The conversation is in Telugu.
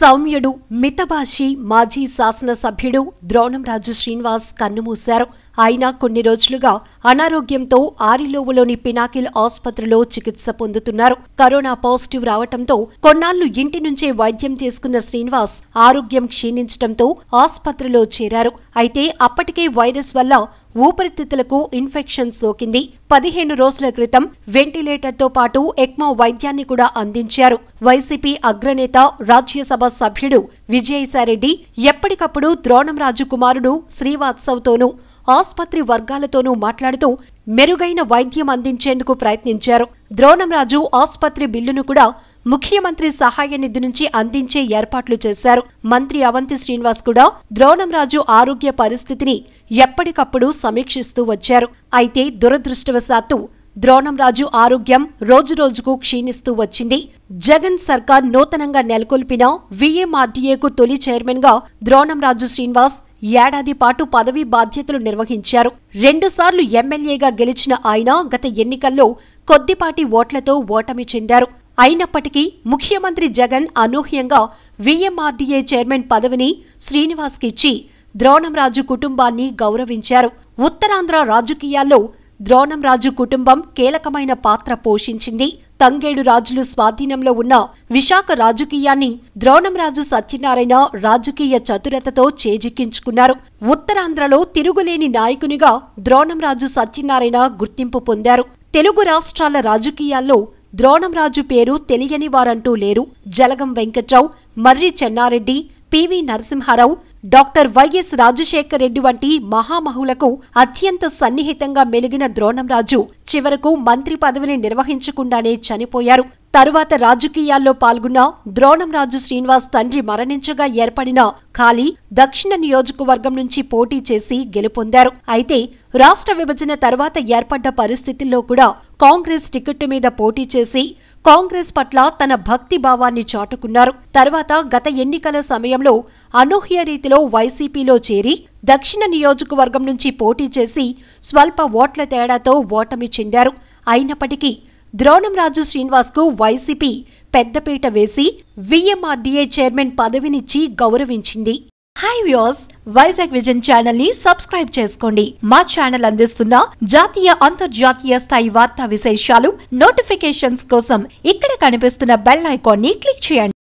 సౌమ్యుడు మితభాషి మాజీ శాసనసభ్యుడు ద్రోణంరాజు శ్రీనివాస్ కన్నుమూశారు ఆయన కొన్ని రోజులుగా అనారోగ్యంతో ఆరిలోవులోని పినాకిల్ ఆసుపత్రిలో చికిత్స పొందుతున్నారు కరోనా పాజిటివ్ రావటంతో కొన్నాళ్లు ఇంటి నుంచే వైద్యం తీసుకున్న శ్రీనివాస్ ఆరోగ్యం క్షీణించడంతో ఆసుపత్రిలో చేరారు అయితే అప్పటికే వైరస్ వల్ల ఊపిరితిత్తులకు ఇన్ఫెక్షన్ సోకింది పదిహేను రోజుల క్రితం వెంటిలేటర్తో పాటు ఎక్మా వైద్యాన్ని కూడా అందించారు వైసీపీ అగ్రనేత రాజ్యసభ సభ్యుడు విజయసాయిరెడ్డి ఎప్పటికప్పుడు ద్రోణం కుమారుడు శ్రీవాత్సవ్తోనూ ఆస్పత్రి వర్గాలతోనూ మాట్లాడుతూ మెరుగైన వైద్యం అందించేందుకు ప్రయత్నించారు ద్రోణంరాజు ఆసుపత్రి బిల్లును కూడా ముఖ్యమంత్రి సహాయ నిధి నుంచి అందించే ఏర్పాట్లు చేశారు మంత్రి అవంతి శ్రీనివాస్ కూడా ద్రోణంరాజు ఆరోగ్య పరిస్థితిని ఎప్పటికప్పుడు సమీక్షిస్తూ వచ్చారు అయితే దురదృష్టవశాత్తు ద్రోణం రాజు ఆరోగ్యం రోజురోజుకు క్షీణిస్తూ వచ్చింది జగన్ సర్కార్ నూతనంగా నెలకొల్పిన విఎంఆర్డీఏకు తొలి చైర్మన్గా ద్రోణం రాజు శ్రీనివాస్ ఏడాది పాటు పదవీ బాధ్యతలు నిర్వహించారు రెండుసార్లు ఎమ్మెల్యేగా గెలిచిన ఆయన గత ఎన్నికల్లో కొద్దిపాటి ఓట్లతో ఓటమి చెందారు అయినప్పటికీ ముఖ్యమంత్రి జగన్ అనూహ్యంగా విఎంఆర్డీఏ చైర్మన్ పదవిని శ్రీనివాస్కిచ్చి ద్రోణంరాజు కుటుంబాన్ని గౌరవించారు ఉత్తరాంధ్ర రాజకీయాల్లో ద్రోణంరాజు కుటుంబం కీలకమైన పాత్ర పోషించింది తంగేడు రాజులు స్వాధీనంలో ఉన్న విశాఖ రాజకీయాన్ని ద్రోణంరాజు సత్యనారాయణ రాజకీయ చతురతతో చేజిక్కించుకున్నారు ఉత్తరాంధ్రలో తిరుగులేని నాయకునిగా ద్రోణంరాజు సత్యనారాయణ గుర్తింపు పొందారు తెలుగు రాష్ట్రాల రాజకీయాల్లో ద్రోణంరాజు పేరు తెలియని వారంటూ లేరు Jalagam Venkat Rao Marri Chenna Reddy PV Narasimha Rao doctor YS Rajasekhar Reddy వంటి మహామహులకు అత్యంత సన్నిహితంగా మెలిగిన ద్రోణంరాజు చివరకు మంత్రి పదవిని నిర్వహించకుండానే చనిపోయారు తరువాత రాజకీయాల్లో పాల్గొన్న ద్రోణంరాజు శ్రీనివాస్ తండ్రి మరణించగా ఏర్పడిన ఖాళీ దక్షిణ నియోజకవర్గం నుంచి పోటీ చేసి గెలుపొందారు అయితే రాష్ట్ర విభజన తర్వాత ఏర్పడ్డ పరిస్థితుల్లో కూడా కాంగ్రెస్ టికెట్టు మీద పోటీ చేసి కాంగ్రెస్ పట్ల తన భక్తి భావాన్ని చాటుకున్నారు తర్వాత గత ఎన్నికల సమయంలో అనూహ్య రీతిలో వైసీపీలో చేరి దక్షిణ నియోజకవర్గం నుంచి పోటీ చేసి స్వల్ప ఓట్ల తేడాతో ఓటమి చెందారు అయినప్పటికీ ద్రోణంరాజు శ్రీనివాస్కు వైసీపీ పెద్దపీట వేసి విఎంఆర్డీఏ చైర్మన్ పదవినిచ్చి గౌరవించింది hi views Vizag vision channel ని సబ్స్క్రైబ్ చేసుకోండి మా ఛానల్ అందిస్తున్న జాతీయ అంతర్జాతీయ స్థాయి వార్తా విశేషాలు నోటిఫికేషన్స్ కోసం ఇక్కడ కనిపిస్తున్న బెల్ ఐకాన్ ని క్లిక్ చేయండి